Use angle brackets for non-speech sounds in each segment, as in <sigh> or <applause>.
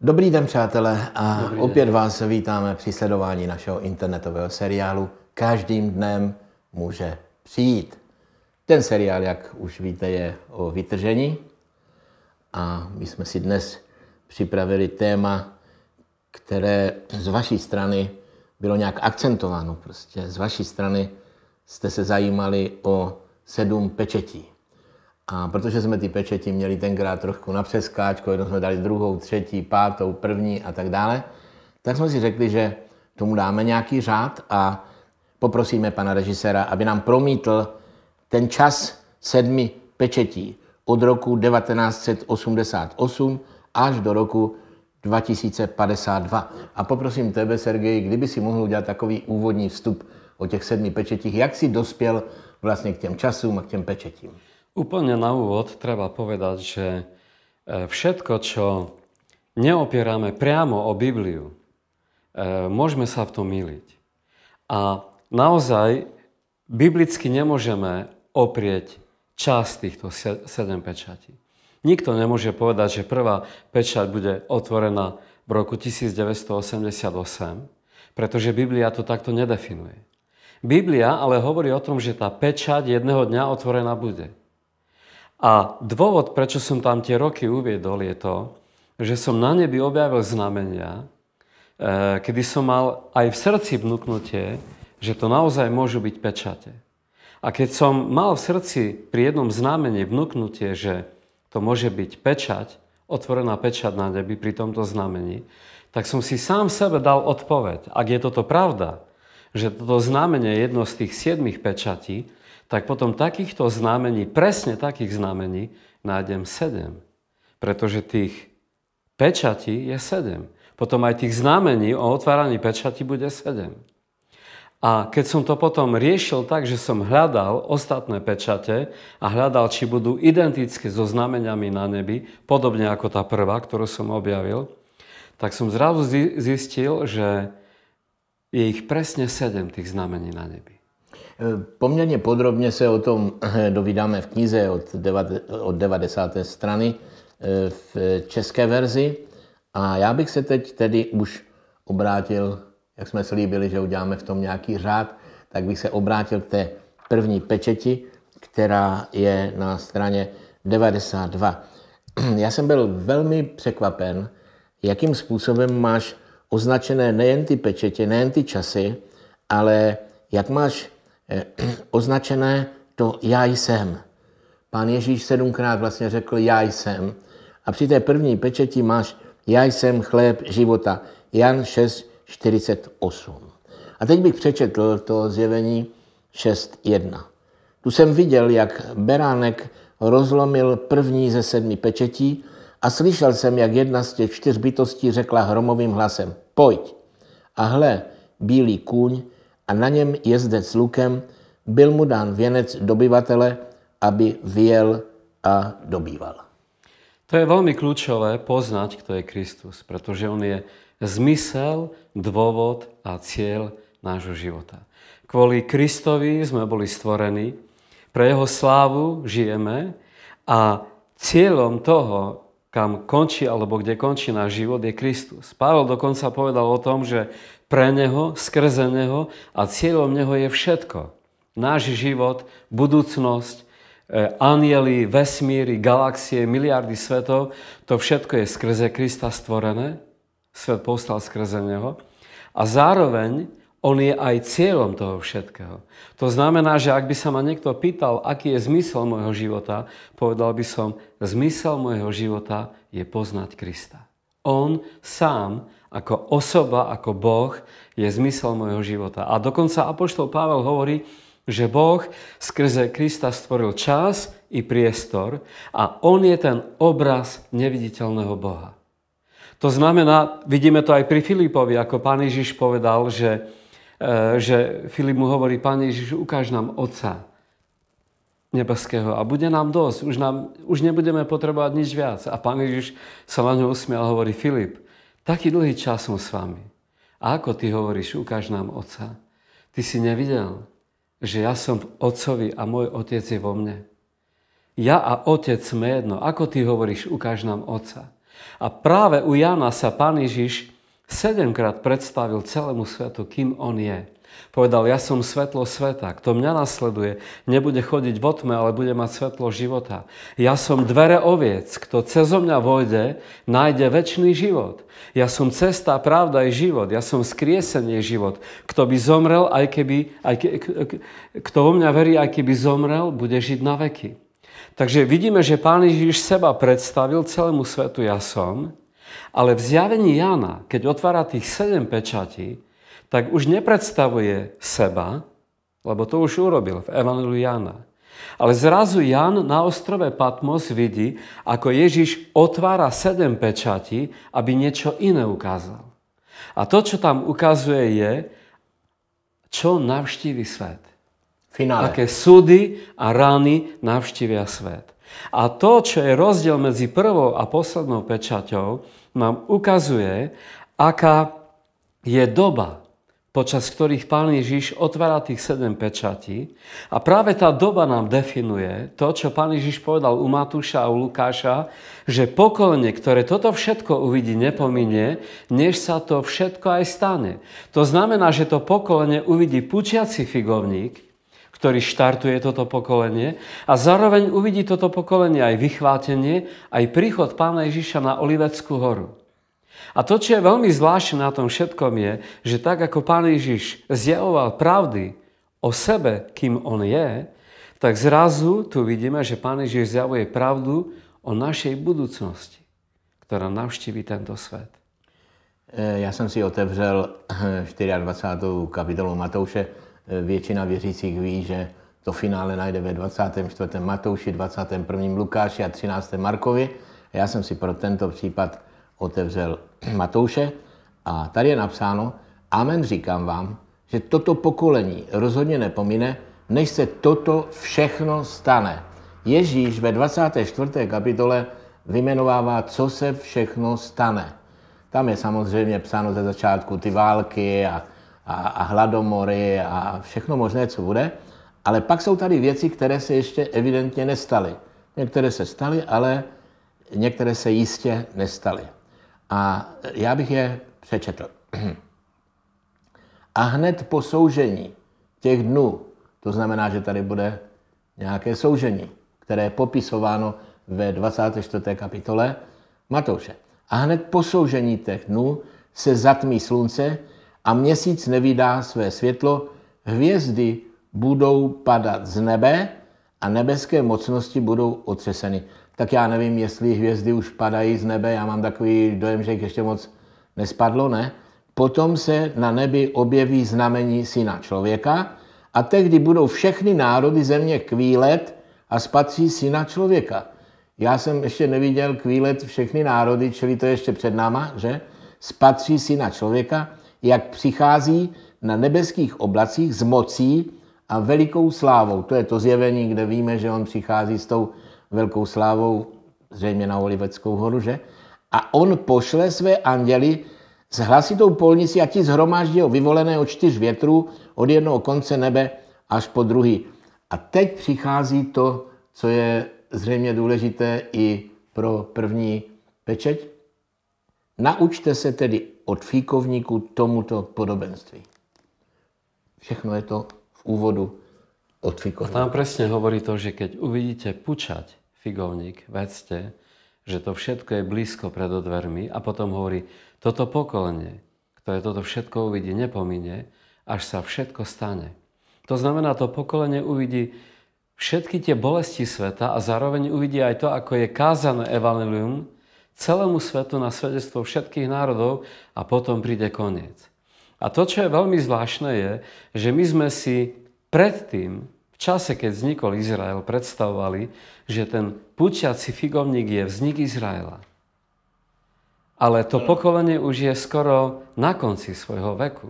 Dobrý den, přátelé, a Dobrý opět den. vás vítáme při sledování našeho internetového seriálu Každým dnem může přijít. Ten seriál, jak už víte, je o vytržení a my jsme si dnes připravili téma, které z vaší strany bylo nějak akcentováno. Prostě z vaší strany jste se zajímali o sedm pečetí. A protože jsme ty pečeti měli tenkrát trošku na přeskáčku, jednou jsme dali druhou, třetí, pátou, první a tak dále, tak jsme si řekli, že tomu dáme nějaký řád a poprosíme pana režiséra, aby nám promítl ten čas sedmi pečetí od roku 1988 až do roku 2052. A poprosím tebe, Sergej, kdyby si mohl udělat takový úvodní vstup o těch sedmi pečetích, jak si dospěl vlastně k těm časům a k těm pečetím. Úplne na úvod treba povedať, že e, všetko, čo neopierame priamo o Bibliu, e, môžeme sa v tom miliť. A naozaj biblicky nemôžeme oprieť čas týchto sedem pečatí. Nikto nemôže povedať, že prvá pečať bude otvorená v roku 1988, pretože Biblia to takto nedefinuje. Biblia ale hovorí o tom, že tá pečať jedného dňa otvorená bude. A dôvod, prečo som tam tie roky uviedol, je to, že som na nebi objavil znamenia, e, kedy som mal aj v srdci vnúknutie, že to naozaj môžu byť pečate. A keď som mal v srdci pri jednom znamení vnúknutie, že to môže byť pečať, otvorená pečať na nebi pri tomto znamení, tak som si sám sebe dal odpoveď, ak je toto pravda, že toto znamenie je jedno z tých siedmých pečatí, tak potom takýchto znamení, presne takých znamení, nájdem sedem. Pretože tých pečatí je sedem. Potom aj tých znamení o otváraní pečatí bude sedem. A keď som to potom riešil tak, že som hľadal ostatné pečate a hľadal, či budú identické so znameniami na nebi, podobne ako tá prvá, ktorú som objavil, tak som zrazu zistil, že je ich presne sedem tých znamení na nebi. E, poměrně podrobně se o tom eh, dovídáme v knize od, devat, od 90. strany eh, v české verzi. A já bych se teď tedy už obrátil, jak jsme slíbili, že uděláme v tom nějaký řád, tak bych se obrátil k té první pečeti, která je na straně 92. <clears throat> Já jsem byl velmi překvapen, jakým způsobem máš označené nejen ty pečetě, nejen ty časy, ale jak máš Eh, označené to já jsem. Pán Ježíš sedmkrát vlastně řekl já jsem. A při té první pečeti máš já jsem chléb života. Jan 6, 48. A teď bych přečetl to zjevení 6.1. Tu jsem viděl, jak beránek rozlomil první ze sedmi pečetí a slyšel jsem, jak jedna z těch čtyř bytostí řekla hromovým hlasem, pojď. A hle, bílý kůň a na něm jezdec s lukem, byl mu dán věnec dobyvatele, aby vyjel a dobýval. To je veľmi kľúčové poznať, kto je Kristus, pretože On je zmysel, dôvod a cieľ nášho života. Kvôli Kristovi sme boli stvorení, pre Jeho slávu žijeme a cieľom toho, kam končí alebo kde končí náš život, je Kristus. Pavel dokonca povedal o tom, že pre Neho, skrze Neho a cieľom Neho je všetko. Náš život, budúcnosť, e, anieli, vesmíry, galaxie, miliardy svetov, to všetko je skrze Krista stvorené. Svet povstal skrze Neho. A zároveň on je aj cieľom toho všetkého. To znamená, že ak by sa ma niekto pýtal, aký je zmysel môjho života, povedal by som, zmysel môjho života je poznať Krista. On sám, ako osoba, ako Boh, je zmysel môjho života. A dokonca Apoštol Pavel hovorí, že Boh skrze Krista stvoril čas i priestor a On je ten obraz neviditeľného Boha. To znamená, vidíme to aj pri Filipovi, ako pán Ježiš povedal, že E, že Filip mu hovorí, Pane Ježiš, ukáž nám Otca nebeského a bude nám dosť, už, nám, už nebudeme potrebovať nič viac. A Pán Ježiš sa na ňo usmiel a hovorí, Filip, taký dlhý čas som s vami. A ako ty hovoríš, ukáž nám Otca. Ty si nevidel, že ja som v Otcovi a môj Otec je vo mne. Ja a Otec sme jedno. Ako ty hovoríš, ukáž nám Otca. A práve u Jana sa Pán Ježiš Sedemkrát predstavil celému svetu, kým on je. Povedal, ja som svetlo sveta, kto mňa nasleduje, nebude chodiť vo tme, ale bude mať svetlo života. Ja som dvere oviec, kto cez mňa vojde, nájde väčší život. Ja som cesta, pravda i život, ja som skriesenie život. Kto by zomrel, aj keby, aj ke, kto vo mňa verí, aj keby zomrel, bude žiť na veky. Takže vidíme, že Pán Ježiš seba predstavil celému svetu, ja som, ale v zjavení Jana, keď otvára tých sedem pečatí, tak už nepredstavuje seba, lebo to už urobil v Evangeliu Jana. Ale zrazu Jan na ostrove Patmos vidí, ako Ježiš otvára sedem pečatí, aby niečo iné ukázal. A to, čo tam ukazuje, je, čo navštívi svet. Finále. Aké súdy a rány navštívia svet. A to, čo je rozdiel medzi prvou a poslednou pečaťou, nám ukazuje, aká je doba, počas ktorých Pán Ježiš otvára tých sedem pečatí. A práve tá doba nám definuje to, čo Pán Ježiš povedal u Matúša a u Lukáša, že pokolenie, ktoré toto všetko uvidí, nepominie, než sa to všetko aj stane. To znamená, že to pokolenie uvidí pučiaci figovník, ktorý štartuje toto pokolenie a zároveň uvidí toto pokolenie aj vychvátenie, aj príchod pána Ježiša na Oliveckú horu. A to, čo je veľmi zvláštne na tom všetkom je, že tak ako pán Ježiš zjavoval pravdy o sebe, kým on je, tak zrazu tu vidíme, že pán Ježiš zjavuje pravdu o našej budúcnosti, ktorá navštíví tento svet. Eh, já jsem si otevřel 24. Eh, kapitolu Matouše. Eh, většina věřících ví, že to finále najde ve 24. Matouši, 21. Lukáši a 13. Markovi. Já jsem si pro tento případ otevřel <clears throat> Matouše a tady je napsáno, Amen říkám vám, že toto pokolení rozhodně nepomine, než se toto všechno stane. Ježíš ve 24. kapitole vymenovává, co se všechno stane. Tam je samozřejmě psáno ze začátku ty války a, a, a hladomory a všechno možné, co bude. Ale pak jsou tady věci, které se ještě evidentně nestaly. Některé se staly, ale některé se jistě nestaly. A já bych je přečetl. <clears throat> A hned po soužení těch dnů, to znamená, že tady bude nějaké soužení, které je popisováno ve 24. kapitole Matouše a hned po soužení těch dnů se zatmí slunce a měsíc nevydá své světlo, hvězdy budou padat z nebe a nebeské mocnosti budou otřeseny. Tak já nevím, jestli hvězdy už padají z nebe, já mám takový dojem, že jich ještě moc nespadlo, ne? Potom se na nebi objeví znamení syna člověka a tehdy budou všechny národy země kvílet a spatří syna člověka. Já jsem ještě neviděl kvílet všechny národy, čili to je ještě před náma, že? Spatří si na člověka, jak přichází na nebeských oblacích s mocí a velikou slávou. To je to zjevení, kde víme, že on přichází s tou velkou slávou, zřejmě na Oliveckou horu, že? A on pošle své anděly s hlasitou polnici a ti zhromáždí ho vyvolené od čtyř větrů, od jednoho konce nebe až po druhý. A teď přichází to, co je zřejmě důležité i pro první pečeť. Naučte se tedy od fíkovníku tomuto podobenství. Všechno je to v úvodu od fíkovníku. A tam presne hovorí to, že keď uvidíte pučať figovník, vedzte, že to všetko je blízko pred dvermi a potom hovorí, toto pokolenie, ktoré toto všetko uvidí, nepomine, až sa všetko stane. To znamená, to pokolenie uvidí všetky tie bolesti sveta a zároveň uvidí aj to, ako je kázané evanelium celému svetu na svedectvo všetkých národov a potom príde koniec. A to, čo je veľmi zvláštne, je, že my sme si predtým, v čase, keď vznikol Izrael, predstavovali, že ten pučiaci figovník je vznik Izraela. Ale to pokolenie už je skoro na konci svojho veku.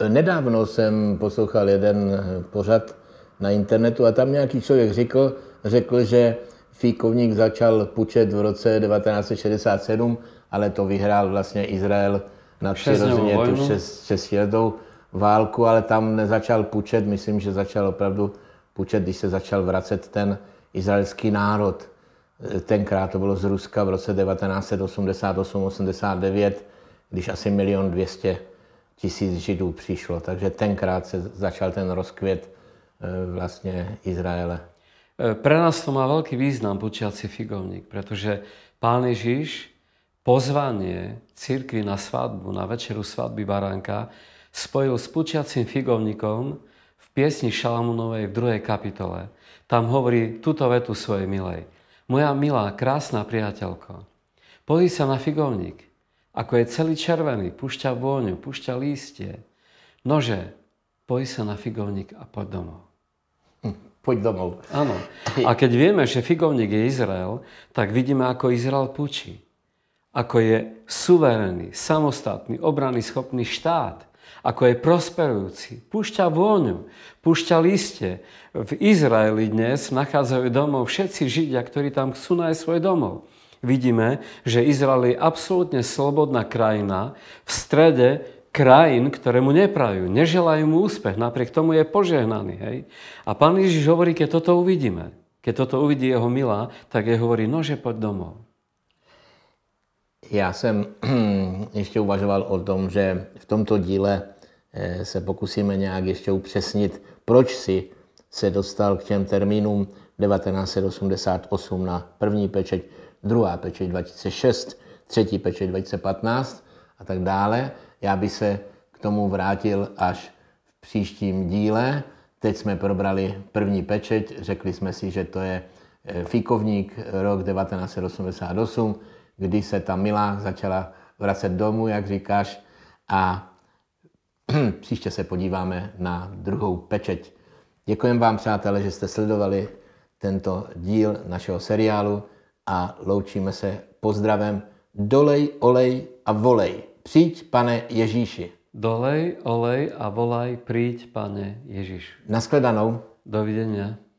Nedávno jsem poslouchal jeden pořad na internetu a tam nějaký člověk řekl, řekl že Fíkovník začal pučet v roce 1967, ale to vyhrál vlastně Izrael na přirozeně tu šestiletou válku, ale tam nezačal pučet, myslím, že začal opravdu pučet, když se začal vracet ten izraelský národ. Tenkrát to bylo z Ruska v roce 1988-89, když asi milion dvěstě tisíc Židů přišlo. Takže tenkrát se začal ten rozkvět E, vlastne Izraele? E, pre nás to má veľký význam, bučiaci figovník, pretože pán Ježiš pozvanie cirkvi na svadbu, na večeru svadby Baránka, spojil s pučiacim figovníkom v piesni Šalamunovej v druhej kapitole. Tam hovorí túto vetu svojej milej. Moja milá, krásna priateľko, pozri sa na figovník, ako je celý červený, pušťa vôňu, pušťa lístie. Nože, pozri sa na figovník a poď domov poď domov. Áno. A keď vieme, že figovník je Izrael, tak vidíme, ako Izrael púči. Ako je suverénny, samostatný, obranný schopný štát. Ako je prosperujúci. Púšťa vôňu, púšťa liste. V Izraeli dnes nachádzajú domov všetci Židia, ktorí tam chcú nájsť svoj domov. Vidíme, že Izrael je absolútne slobodná krajina. V strede krajín, ktoré mu neprajú, neželajú mu úspech, napriek tomu je požehnaný. Hej? A pán Ježiš hovorí, keď toto uvidíme, keď toto uvidí jeho milá, tak je hovorí, nože poď domov. Já jsem ještě uvažoval o tom, že v tomto díle e, se pokusíme nějak ještě upřesnit, proč si se dostal k těm termínům 1988 na první pečeť, druhá pečeť 2006, třetí pečeť 2015 a tak dále. Já bych se k tomu vrátil až v příštím díle. Teď jsme probrali první pečeť, řekli jsme si, že to je eh, fíkovník rok 1988, kdy se ta Milá začala vracet domů, jak říkáš, a <clears throat> příště se podíváme na druhou pečeť. Děkujem vám, přátelé, že jste sledovali tento díl našeho seriálu a loučíme se pozdravem Dolej, olej a volej. Přijď, pane Ježíši. Dolej olej a volaj, príď, pane Ježíš. Naschledanou. Dovidenia.